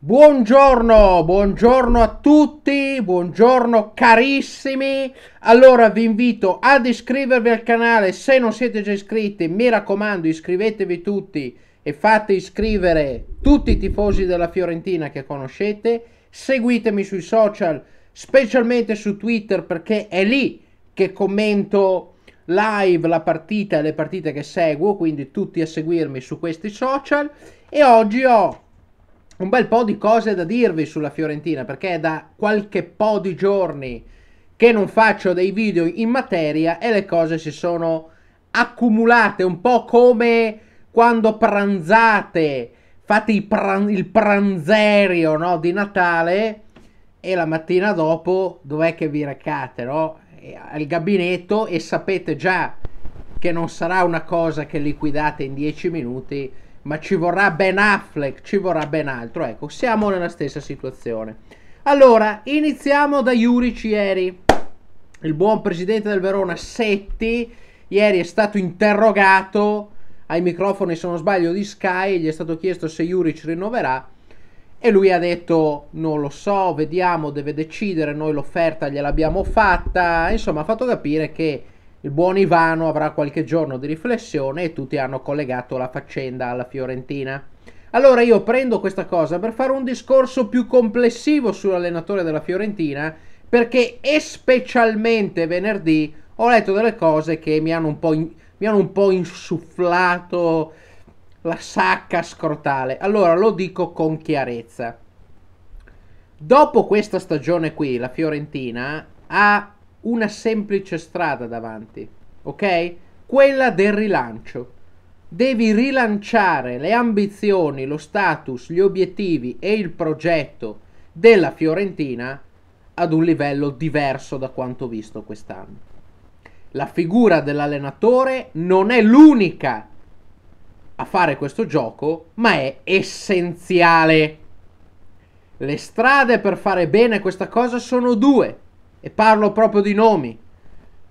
Buongiorno, buongiorno a tutti, buongiorno carissimi. Allora vi invito ad iscrivervi al canale se non siete già iscritti, mi raccomando iscrivetevi tutti e fate iscrivere tutti i tifosi della Fiorentina che conoscete. Seguitemi sui social, specialmente su Twitter perché è lì che commento live la partita e le partite che seguo, quindi tutti a seguirmi su questi social. E oggi ho un bel po' di cose da dirvi sulla Fiorentina perché è da qualche po' di giorni che non faccio dei video in materia e le cose si sono accumulate un po' come quando pranzate, fate il, pran- il pranzerio no, di Natale e la mattina dopo dov'è che vi recate no? al gabinetto e sapete già che non sarà una cosa che liquidate in 10 minuti ma ci vorrà ben Affleck, ci vorrà ben altro. Ecco, siamo nella stessa situazione. Allora, iniziamo da Juric ieri. Il buon presidente del Verona Setti ieri è stato interrogato ai microfoni, se non sbaglio, di Sky, gli è stato chiesto se Juric rinnoverà e lui ha detto non lo so, vediamo, deve decidere, noi l'offerta gliel'abbiamo fatta, insomma ha fatto capire che il buon Ivano avrà qualche giorno di riflessione e tutti hanno collegato la faccenda alla Fiorentina. Allora io prendo questa cosa per fare un discorso più complessivo sull'allenatore della Fiorentina perché e specialmente venerdì ho letto delle cose che mi hanno un po', in, hanno un po insufflato la sacca scrotale. Allora lo dico con chiarezza. Dopo questa stagione qui la Fiorentina ha una semplice strada davanti, ok? Quella del rilancio. Devi rilanciare le ambizioni, lo status, gli obiettivi e il progetto della Fiorentina ad un livello diverso da quanto visto quest'anno. La figura dell'allenatore non è l'unica a fare questo gioco, ma è essenziale. Le strade per fare bene questa cosa sono due e parlo proprio di nomi.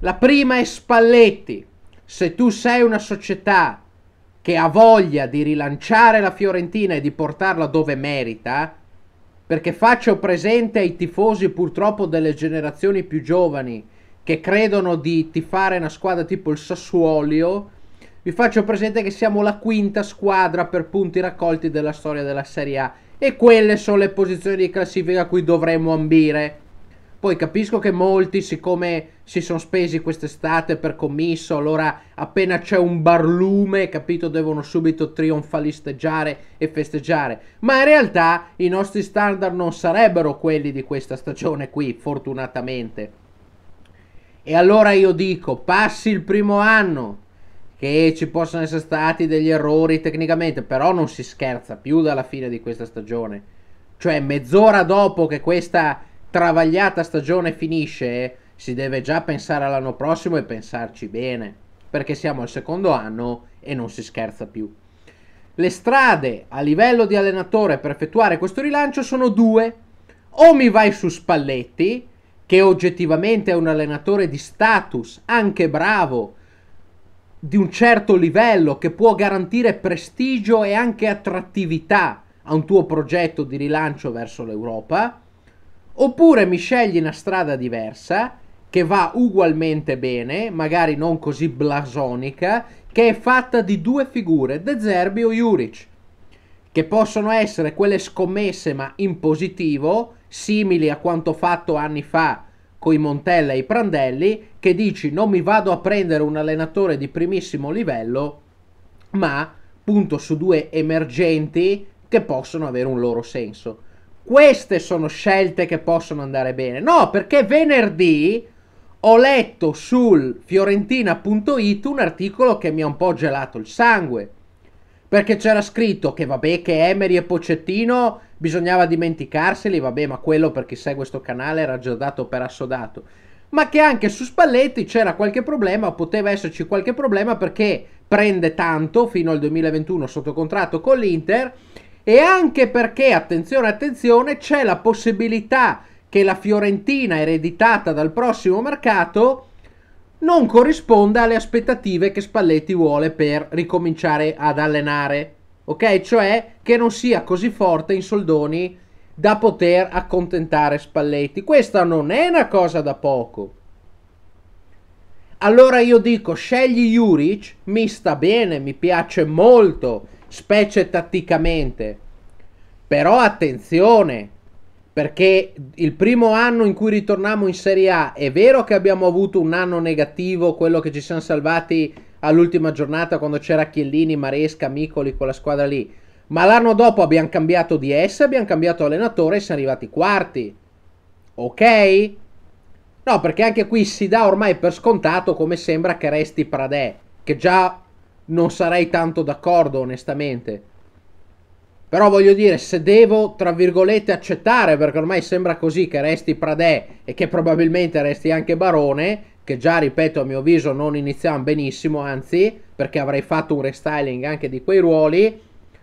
La prima è Spalletti. Se tu sei una società che ha voglia di rilanciare la Fiorentina e di portarla dove merita, perché faccio presente ai tifosi purtroppo delle generazioni più giovani che credono di tifare una squadra tipo il Sassuolio, vi faccio presente che siamo la quinta squadra per punti raccolti della storia della Serie A e quelle sono le posizioni di classifica a cui dovremmo ambire. Poi capisco che molti, siccome si sono spesi quest'estate per commisso, allora appena c'è un barlume, capito, devono subito trionfalisteggiare e festeggiare. Ma in realtà i nostri standard non sarebbero quelli di questa stagione qui, fortunatamente. E allora io dico, passi il primo anno, che ci possono essere stati degli errori tecnicamente, però non si scherza più dalla fine di questa stagione. Cioè mezz'ora dopo che questa travagliata stagione finisce, si deve già pensare all'anno prossimo e pensarci bene, perché siamo al secondo anno e non si scherza più. Le strade a livello di allenatore per effettuare questo rilancio sono due. O mi vai su Spalletti, che oggettivamente è un allenatore di status, anche bravo, di un certo livello, che può garantire prestigio e anche attrattività a un tuo progetto di rilancio verso l'Europa, Oppure mi scegli una strada diversa che va ugualmente bene, magari non così blasonica, che è fatta di due figure, De Zerbi o Juric, che possono essere quelle scommesse ma in positivo, simili a quanto fatto anni fa con i Montella e i Prandelli, che dici non mi vado a prendere un allenatore di primissimo livello, ma punto su due emergenti che possono avere un loro senso. Queste sono scelte che possono andare bene. No, perché venerdì ho letto sul fiorentina.it un articolo che mi ha un po' gelato il sangue. Perché c'era scritto che vabbè che Emery e Pocettino bisognava dimenticarseli, vabbè ma quello per chi segue questo canale era già dato per assodato. Ma che anche su Spalletti c'era qualche problema, poteva esserci qualche problema perché prende tanto fino al 2021 sotto contratto con l'Inter e anche perché, attenzione, attenzione, c'è la possibilità che la Fiorentina ereditata dal prossimo mercato non corrisponda alle aspettative che Spalletti vuole per ricominciare ad allenare, ok? Cioè che non sia così forte in soldoni da poter accontentare Spalletti. Questa non è una cosa da poco. Allora io dico, scegli Juric, mi sta bene, mi piace molto, specie tatticamente. Però attenzione, perché il primo anno in cui ritorniamo in Serie A è vero che abbiamo avuto un anno negativo, quello che ci siamo salvati all'ultima giornata quando c'era Chiellini, Maresca, Micoli, quella squadra lì. Ma l'anno dopo abbiamo cambiato di S, abbiamo cambiato allenatore e siamo arrivati quarti. Ok? No, perché anche qui si dà ormai per scontato come sembra che resti Pradè, che già non sarei tanto d'accordo, onestamente. Però voglio dire, se devo, tra virgolette, accettare, perché ormai sembra così che resti Pradè e che probabilmente resti anche Barone, che già, ripeto, a mio avviso non iniziamo benissimo, anzi, perché avrei fatto un restyling anche di quei ruoli,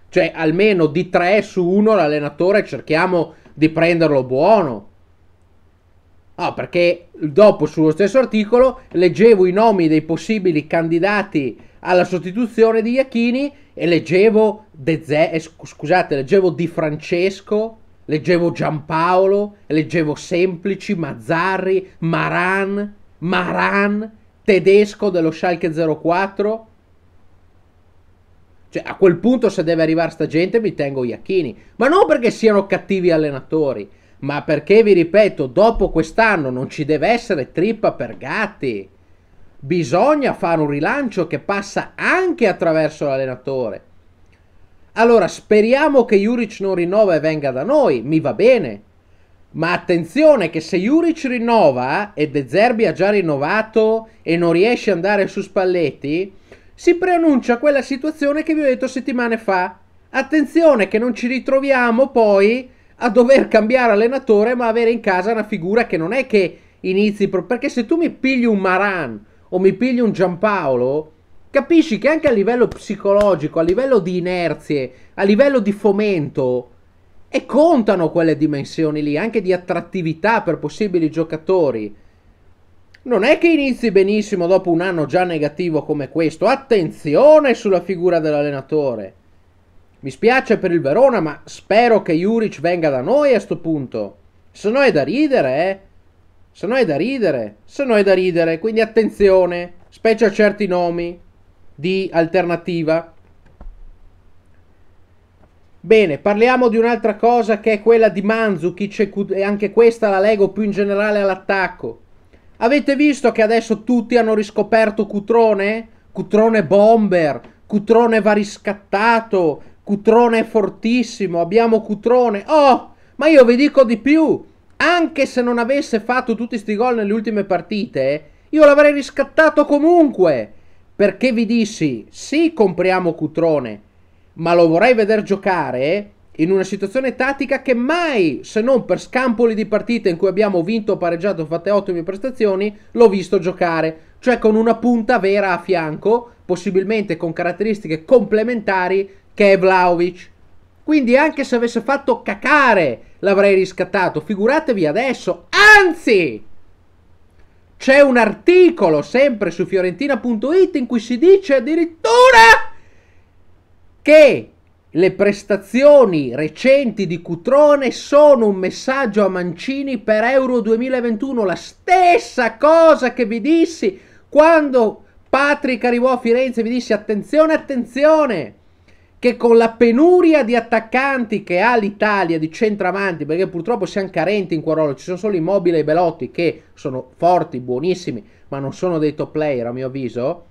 cioè almeno di 3 su 1 l'allenatore cerchiamo di prenderlo buono. Ah, perché dopo sullo stesso articolo leggevo i nomi dei possibili candidati alla sostituzione di Iachini e leggevo De Ze, eh, scusate, leggevo Di Francesco, leggevo Giampaolo, leggevo Semplici, Mazzarri, Maran, Maran, tedesco dello Schalke 04. Cioè, a quel punto se deve arrivare sta gente mi tengo Iacchini. Ma non perché siano cattivi allenatori, ma perché, vi ripeto, dopo quest'anno non ci deve essere trippa per gatti. Bisogna fare un rilancio che passa anche attraverso l'allenatore. Allora, speriamo che Juric non rinnova e venga da noi, mi va bene. Ma attenzione che se Juric rinnova e De Zerbi ha già rinnovato e non riesce ad andare su Spalletti, si preannuncia quella situazione che vi ho detto settimane fa. Attenzione che non ci ritroviamo poi a dover cambiare allenatore ma avere in casa una figura che non è che inizi... Perché se tu mi pigli un Maran o mi pigli un Giampaolo, capisci che anche a livello psicologico, a livello di inerzie, a livello di fomento, e contano quelle dimensioni lì, anche di attrattività per possibili giocatori. Non è che inizi benissimo dopo un anno già negativo come questo. Attenzione sulla figura dell'allenatore. Mi spiace per il Verona, ma spero che Juric venga da noi a sto punto. Se no è da ridere, eh. Se no è da ridere, se no è da ridere, quindi attenzione, specie a certi nomi di alternativa. Bene, parliamo di un'altra cosa che è quella di Manzukic e anche questa la leggo più in generale all'attacco. Avete visto che adesso tutti hanno riscoperto Cutrone? Cutrone bomber, Cutrone va riscattato, Cutrone è fortissimo, abbiamo Cutrone. Oh, ma io vi dico di più, anche se non avesse fatto tutti questi gol nelle ultime partite, io l'avrei riscattato comunque. Perché vi dissi, sì, compriamo Cutrone, ma lo vorrei vedere giocare in una situazione tattica che mai, se non per scampoli di partite in cui abbiamo vinto o pareggiato, fatte ottime prestazioni, l'ho visto giocare. Cioè con una punta vera a fianco, possibilmente con caratteristiche complementari, che è Vlaovic. Quindi anche se avesse fatto cacare l'avrei riscattato, figuratevi adesso. Anzi, c'è un articolo sempre su fiorentina.it in cui si dice addirittura che le prestazioni recenti di Cutrone sono un messaggio a Mancini per Euro 2021, la stessa cosa che vi dissi quando Patrick arrivò a Firenze e vi dissi attenzione, attenzione, che con la penuria di attaccanti che ha l'Italia di centravanti, perché purtroppo siamo carenti in quel ruolo, ci sono solo Immobile e Belotti che sono forti, buonissimi, ma non sono dei top player a mio avviso.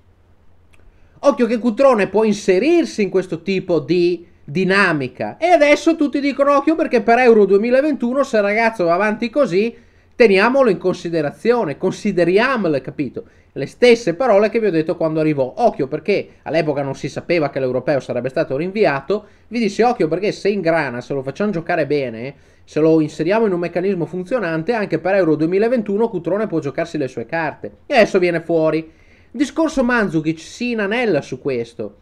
Occhio che Cutrone può inserirsi in questo tipo di dinamica. E adesso tutti dicono occhio perché per Euro 2021 se il ragazzo va avanti così teniamolo in considerazione, consideriamolo, capito? Le stesse parole che vi ho detto quando arrivò. Occhio perché all'epoca non si sapeva che l'europeo sarebbe stato rinviato. Vi disse occhio perché se in grana, se lo facciamo giocare bene, se lo inseriamo in un meccanismo funzionante, anche per Euro 2021 Cutrone può giocarsi le sue carte. E adesso viene fuori. Discorso Mandzukic si inanella su questo.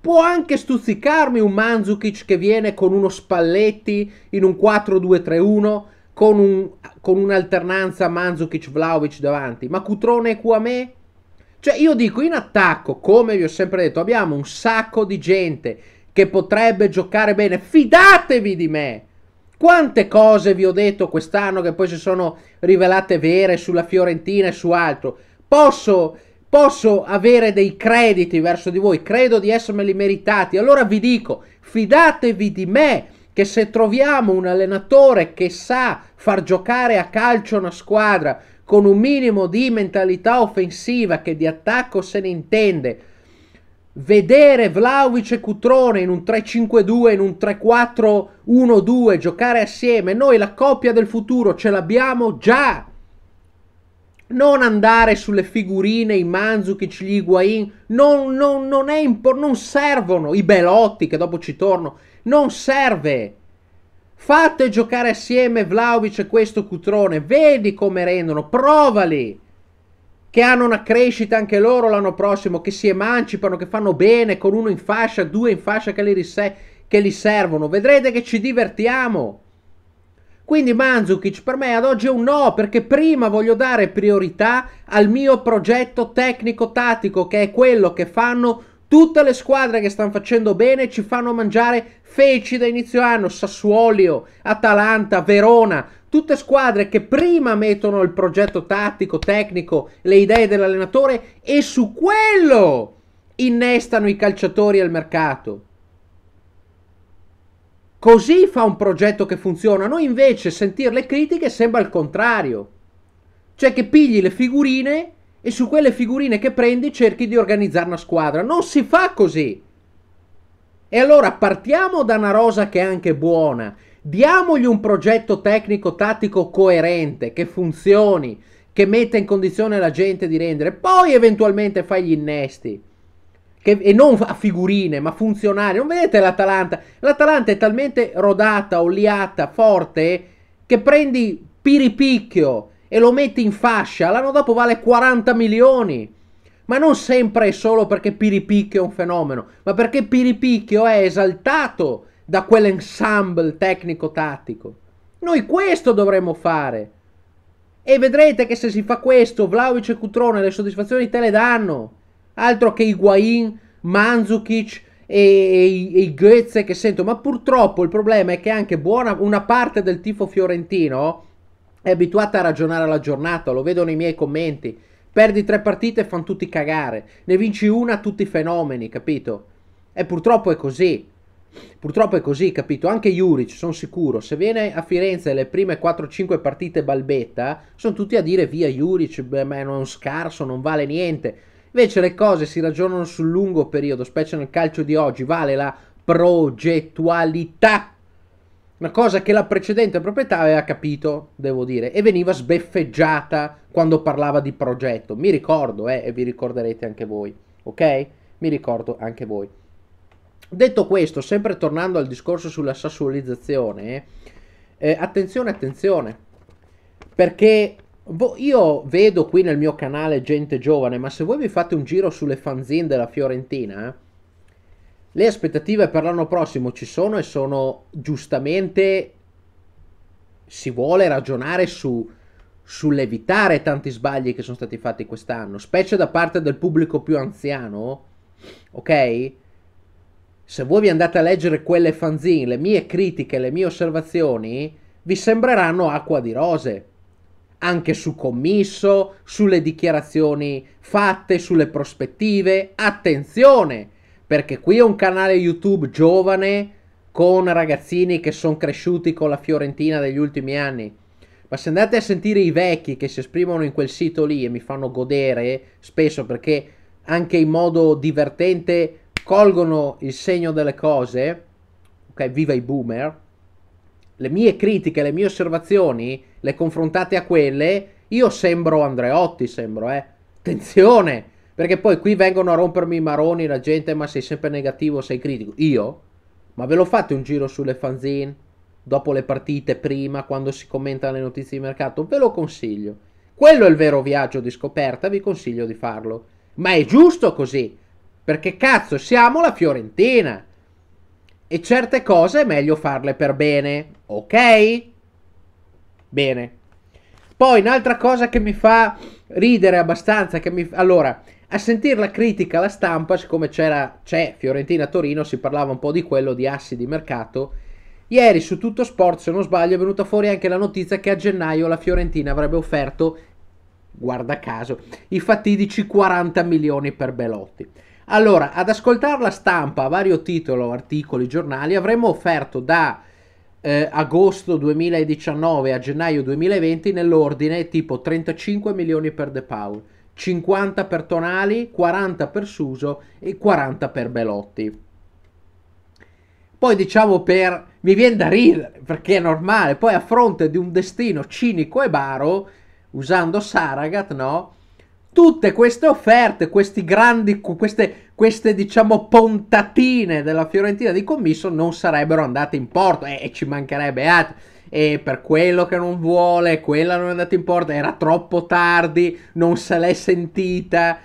Può anche stuzzicarmi un Mandzukic che viene con uno Spalletti in un 4-2-3-1 con, un, con un'alternanza Manzukic-Vlaovic davanti, ma Cutrone e Kouame? Cioè io dico in attacco, come vi ho sempre detto, abbiamo un sacco di gente che potrebbe giocare bene, fidatevi di me! Quante cose vi ho detto quest'anno che poi si sono rivelate vere sulla Fiorentina e su altro? Posso posso avere dei crediti verso di voi, credo di essermeli meritati. Allora vi dico, fidatevi di me, che se troviamo un allenatore che sa far giocare a calcio una squadra con un minimo di mentalità offensiva che di attacco se ne intende, vedere Vlaovic e Cutrone in un 3-5-2, in un 3-4-1-2 giocare assieme, noi la coppia del futuro ce l'abbiamo già non andare sulle figurine, i Manzukic, gli Higuain, non, non, non, impor- non servono, i Belotti che dopo ci torno, non serve. Fate giocare assieme Vlaovic e questo Cutrone, vedi come rendono, provali che hanno una crescita anche loro l'anno prossimo, che si emancipano, che fanno bene con uno in fascia, due in fascia che li, ris- che li servono. Vedrete che ci divertiamo. Quindi Manzukic per me ad oggi è un no, perché prima voglio dare priorità al mio progetto tecnico-tattico, che è quello che fanno tutte le squadre che stanno facendo bene, e ci fanno mangiare feci da inizio anno, Sassuolio, Atalanta, Verona, tutte squadre che prima mettono il progetto tattico, tecnico, le idee dell'allenatore e su quello innestano i calciatori al mercato. Così fa un progetto che funziona. Noi invece sentire le critiche sembra il contrario. Cioè che pigli le figurine e su quelle figurine che prendi cerchi di organizzare una squadra. Non si fa così. E allora partiamo da una rosa che è anche buona. Diamogli un progetto tecnico-tattico coerente, che funzioni, che metta in condizione la gente di rendere. Poi eventualmente fai gli innesti. Che, e non a figurine, ma funzionali. Non vedete l'Atalanta? L'Atalanta è talmente rodata, oliata, forte, che prendi Piripicchio e lo metti in fascia, l'anno dopo vale 40 milioni. Ma non sempre e solo perché Piripicchio è un fenomeno, ma perché Piripicchio è esaltato da quell'ensemble tecnico-tattico. Noi questo dovremmo fare. E vedrete che se si fa questo, Vlaovic e Cutrone le soddisfazioni te le danno. Altro che Higuain, Manzukic e, e, e i Goetze che sento. Ma purtroppo il problema è che anche buona, una parte del tifo fiorentino è abituata a ragionare alla giornata, lo vedo nei miei commenti. Perdi tre partite e fanno tutti cagare. Ne vinci una, tutti fenomeni, capito? E purtroppo è così. Purtroppo è così, capito? Anche Juric, sono sicuro, se viene a Firenze le prime 4-5 partite balbetta, sono tutti a dire via Juric, beh, ma è non scarso, non vale niente. Invece le cose si ragionano sul lungo periodo, specie nel calcio di oggi, vale la progettualità. Una cosa che la precedente proprietà aveva capito, devo dire, e veniva sbeffeggiata quando parlava di progetto. Mi ricordo, eh, e vi ricorderete anche voi, ok? Mi ricordo anche voi. Detto questo, sempre tornando al discorso sulla sassualizzazione, eh, attenzione, attenzione, perché Boh, io vedo qui nel mio canale gente giovane, ma se voi vi fate un giro sulle fanzine della Fiorentina, eh, le aspettative per l'anno prossimo ci sono e sono giustamente si vuole ragionare su, sull'evitare tanti sbagli che sono stati fatti quest'anno, specie da parte del pubblico più anziano, ok? Se voi vi andate a leggere quelle fanzine, le mie critiche, le mie osservazioni, vi sembreranno acqua di rose anche su commisso, sulle dichiarazioni fatte, sulle prospettive. Attenzione, perché qui è un canale YouTube giovane con ragazzini che sono cresciuti con la Fiorentina degli ultimi anni. Ma se andate a sentire i vecchi che si esprimono in quel sito lì e mi fanno godere spesso perché anche in modo divertente colgono il segno delle cose, ok, viva i boomer, le mie critiche, le mie osservazioni, le confrontate a quelle, io sembro Andreotti, sembro, eh. Attenzione! Perché poi qui vengono a rompermi i maroni la gente, ma sei sempre negativo, sei critico. Io? Ma ve lo fate un giro sulle fanzine? Dopo le partite, prima, quando si commentano le notizie di mercato? Ve lo consiglio. Quello è il vero viaggio di scoperta, vi consiglio di farlo. Ma è giusto così. Perché cazzo, siamo la Fiorentina. E certe cose è meglio farle per bene. Ok? Bene. Poi un'altra cosa che mi fa ridere abbastanza, che mi... Allora, a sentire la critica alla stampa, siccome c'era, c'è Fiorentina-Torino, si parlava un po' di quello, di assi di mercato. Ieri su Tutto Sport, se non sbaglio, è venuta fuori anche la notizia che a gennaio la Fiorentina avrebbe offerto, guarda caso, i fatidici 40 milioni per Belotti. Allora, ad ascoltare la stampa, a vario titolo, articoli, giornali, avremmo offerto da eh, agosto 2019 a gennaio 2020 nell'ordine tipo 35 milioni per De Paul, 50 per Tonali, 40 per Suso e 40 per Belotti. Poi diciamo per... mi viene da ridere perché è normale, poi a fronte di un destino cinico e baro, usando Saragat, no? tutte queste offerte, questi grandi, queste, queste diciamo pontatine della Fiorentina di commisso non sarebbero andate in porto e, eh, e ci mancherebbe altro. E per quello che non vuole, quella non è andata in porto, era troppo tardi, non se l'è sentita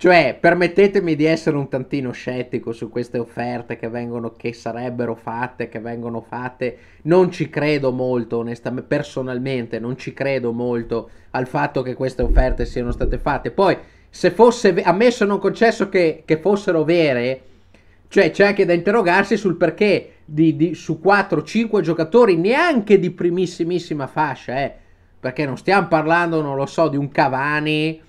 cioè, permettetemi di essere un tantino scettico su queste offerte che vengono, che sarebbero fatte, che vengono fatte. Non ci credo molto, onestamente, personalmente, non ci credo molto al fatto che queste offerte siano state fatte. Poi, se fosse, ammesso non concesso che, che fossero vere, cioè c'è anche da interrogarsi sul perché di, di, su 4-5 giocatori, neanche di primissimissima fascia, eh. Perché non stiamo parlando, non lo so, di un Cavani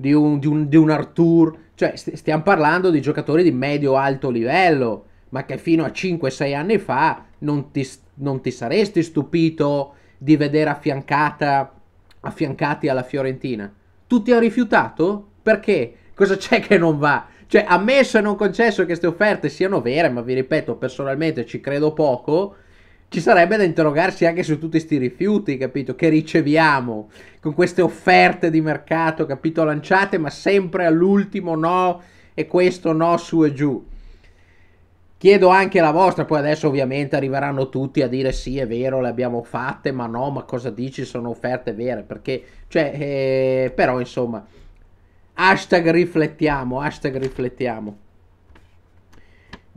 di un, di un, di un Artur. Cioè, st- stiamo parlando di giocatori di medio-alto livello, ma che fino a 5-6 anni fa non ti, non ti saresti stupito di vedere affiancata, affiancati alla Fiorentina. Tu ti hai rifiutato? Perché? Cosa c'è che non va? Cioè, ammesso e non concesso che queste offerte siano vere, ma vi ripeto, personalmente ci credo poco, ci sarebbe da interrogarsi anche su tutti questi rifiuti, capito? Che riceviamo con queste offerte di mercato, capito? Lanciate, ma sempre all'ultimo no e questo no su e giù. Chiedo anche la vostra, poi adesso ovviamente arriveranno tutti a dire sì, è vero, le abbiamo fatte, ma no, ma cosa dici, sono offerte vere, perché, cioè, eh, però insomma, hashtag riflettiamo, hashtag riflettiamo.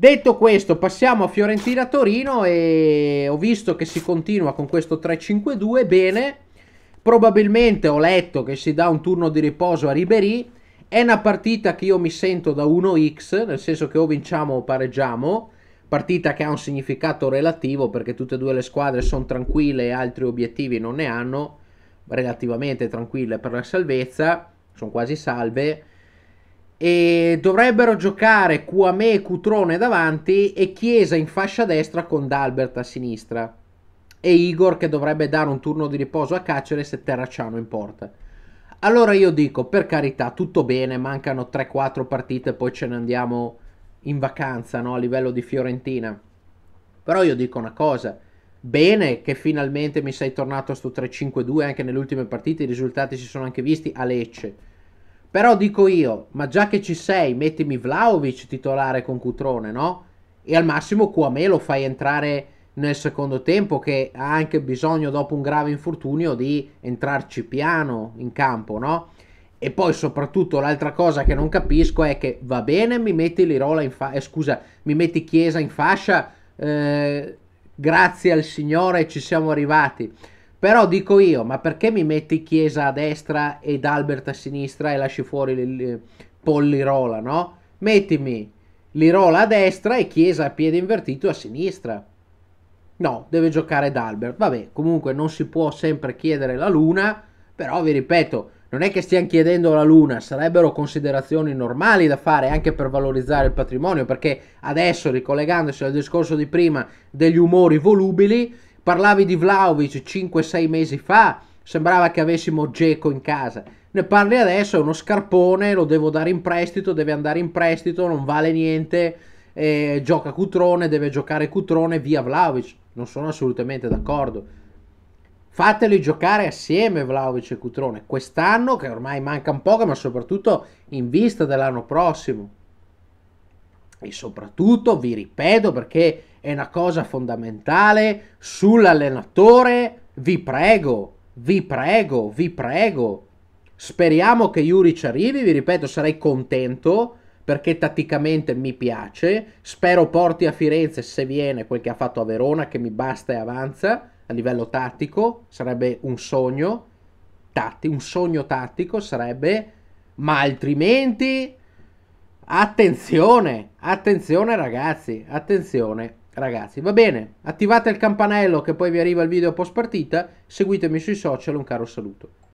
Detto questo, passiamo a Fiorentina-Torino e ho visto che si continua con questo 3-5-2, bene. Probabilmente ho letto che si dà un turno di riposo a Ribery. È una partita che io mi sento da 1x, nel senso che o vinciamo o pareggiamo. Partita che ha un significato relativo perché tutte e due le squadre sono tranquille e altri obiettivi non ne hanno. Relativamente tranquille per la salvezza, sono quasi salve e dovrebbero giocare Kuame e Cutrone davanti e Chiesa in fascia destra con Dalbert a sinistra e Igor che dovrebbe dare un turno di riposo a Cacere se Terracciano in porta. Allora io dico, per carità, tutto bene, mancano 3-4 partite poi ce ne andiamo in vacanza no? a livello di Fiorentina. Però io dico una cosa, bene che finalmente mi sei tornato a sto 3-5-2 anche nelle ultime partite, i risultati si sono anche visti a Lecce però dico io, ma già che ci sei, mettimi Vlaovic titolare con Cutrone, no? E al massimo Cuamè lo fai entrare nel secondo tempo che ha anche bisogno dopo un grave infortunio di entrarci piano in campo, no? E poi soprattutto l'altra cosa che non capisco è che va bene, mi metti Lirola in fascia, eh, scusa, mi metti Chiesa in fascia, eh, grazie al Signore ci siamo arrivati però dico io, ma perché mi metti Chiesa a destra ed Albert a sinistra e lasci fuori le, le, no? Mettimi Lirola a destra e Chiesa a piede invertito a sinistra. No, deve giocare D'Albert. Vabbè, comunque non si può sempre chiedere la luna, però vi ripeto, non è che stiamo chiedendo la luna, sarebbero considerazioni normali da fare anche per valorizzare il patrimonio, perché adesso, ricollegandosi al discorso di prima degli umori volubili, Parlavi di Vlaovic 5-6 mesi fa, sembrava che avessimo Geco in casa. Ne parli adesso, è uno scarpone, lo devo dare in prestito, deve andare in prestito, non vale niente, eh, gioca Cutrone, deve giocare Cutrone, via Vlaovic. Non sono assolutamente d'accordo. Fateli giocare assieme Vlaovic e Cutrone quest'anno, che ormai manca un poco, ma soprattutto in vista dell'anno prossimo. E soprattutto, vi ripeto, perché è una cosa fondamentale sull'allenatore. Vi prego, vi prego, vi prego. Speriamo che Yuri ci arrivi, vi ripeto, sarei contento perché tatticamente mi piace. Spero porti a Firenze se viene quel che ha fatto a Verona, che mi basta e avanza a livello tattico, sarebbe un sogno, tatti, un sogno tattico sarebbe, ma altrimenti attenzione, attenzione ragazzi, attenzione ragazzi. Va bene, attivate il campanello che poi vi arriva il video post partita, seguitemi sui social, un caro saluto.